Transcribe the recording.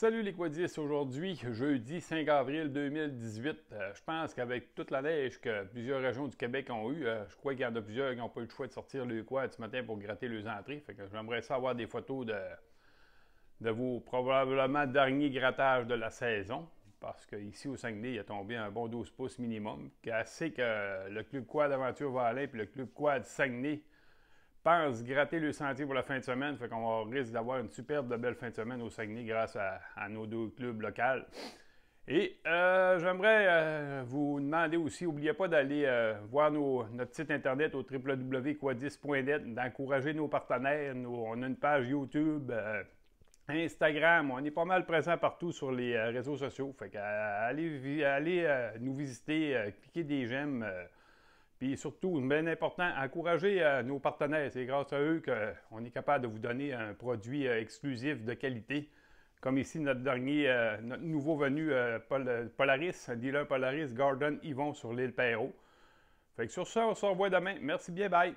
Salut les quadis, aujourd'hui jeudi 5 avril 2018. Euh, je pense qu'avec toute la neige que plusieurs régions du Québec ont eu, euh, je crois qu'il y en a plusieurs qui n'ont pas eu le choix de sortir le quad ce matin pour gratter les entrées. Fait que j'aimerais savoir des photos de, vos probablement derniers grattages de la saison. Parce qu'ici au Saguenay, il a tombé un bon 12 pouces minimum. Assez que le club quad aventure Valais et le club quad Saguenay pense gratter le sentier pour la fin de semaine. Fait qu'on risque d'avoir une superbe belle fin de semaine au Saguenay grâce à, nos deux clubs locaux. Et euh, j'aimerais euh, vous demander aussi, n'oubliez pas d'aller euh, voir notre site internet au www.quadis.net, d'encourager nos partenaires. on a une page YouTube, Instagram, on est pas mal présent partout sur les réseaux sociaux. Fait que, allez, nous visiter, cliquez des j'aime. Puis surtout, bien important, encourager euh, nos partenaires. C'est grâce à eux qu'on est capable de vous donner un produit euh, exclusif de qualité. Comme ici, notre dernier, euh, notre nouveau venu Polaris, Polaris, dealer Polaris Garden Yvon sur l'île Perrault. Fait que sur ça, on se revoit demain. Merci bien, bye!